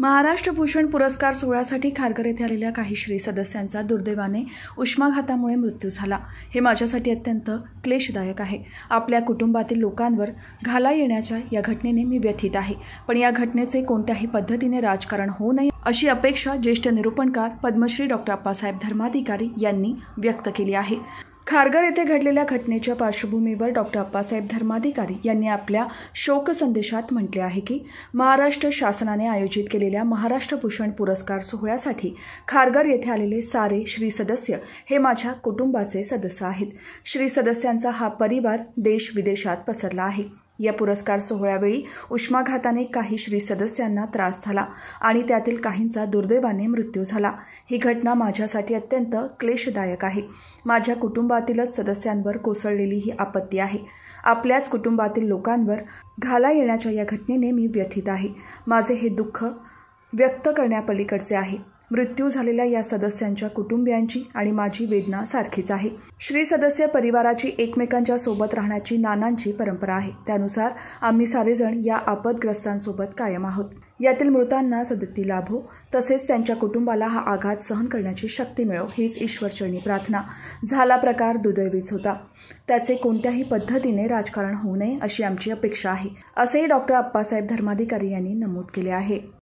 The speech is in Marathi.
महाराष्ट्र भूषण पुरस्कार सोहळ्यासाठी खारघर येथे आलेल्या काही श्री सदस्यांचा दुर्दैवाने उष्माघातामुळे मृत्यू झाला हे माझ्यासाठी अत्यंत क्लेशदायक आहे आपल्या कुटुंबातील लोकांवर घाला येण्याच्या या घटनेने मी व्यथित आहे पण या घटनेचे कोणत्याही पद्धतीने राजकारण होऊ नये अशी अपेक्षा ज्येष्ठ निरूपणकार पद्मश्री डॉक्टर अप्पासाहेब धर्माधिकारी यांनी व्यक्त केली आहे खारघर येथे घडलेल्या घटनेच्या पार्श्वभूमीवर डॉक्टर अप्पासाहेब धर्माधिकारी यांनी आपल्या शोकसंदेशात संदेशात म्हटले आहे की महाराष्ट्र शासनाने आयोजित केलेल्या महाराष्ट्र भूषण पुरस्कार सोहळ्यासाठी खारघर येथे आलेले सारे श्री सदस्य हे माझ्या कुटुंबाचे सदस्य आहेत श्री सदस्यांचा हा परिवार देश विदेशात पसरला आहे या पुरस्कार सोहळ्यावेळी उष्माघाताने काही श्री सदस्यांना त्रास झाला आणि त्यातील काहींचा दुर्दैवाने मृत्यू झाला ही घटना माझ्यासाठी अत्यंत क्लेशदायक आहे माझ्या कुटुंबातीलच सदस्यांवर कोसळलेली ही आपत्ती आहे आपल्याच कुटुंबातील लोकांवर घाला येण्याच्या या घटनेने मी व्यथित आहे माझे हे दुःख व्यक्त करण्यापलीकडचे आहे मृत्यू झालेल्या या सदस्यांच्या कुटुंबियांची आणि माझी वेदना सारखीच आहे श्री सदस्य परिवाराची एकमेकांच्या सोबत राहण्याची नानांची परंपरा आहे त्यानुसार आम्ही सारेजण या आपदग्रस्तांसोबत कायम आहोत यातील मृतांना सदती लाभो हो. तसेच त्यांच्या कुटुंबाला हा आघात सहन करण्याची शक्ती मिळो हीच ईश्वरचरणी प्रार्थना झाला प्रकार दुदैवीच होता त्याचे कोणत्याही पद्धतीने राजकारण होऊ नये अशी आमची अपेक्षा आहे असेही डॉक्टर अप्पासाहेब धर्माधिकारी यांनी नमूद केले आहे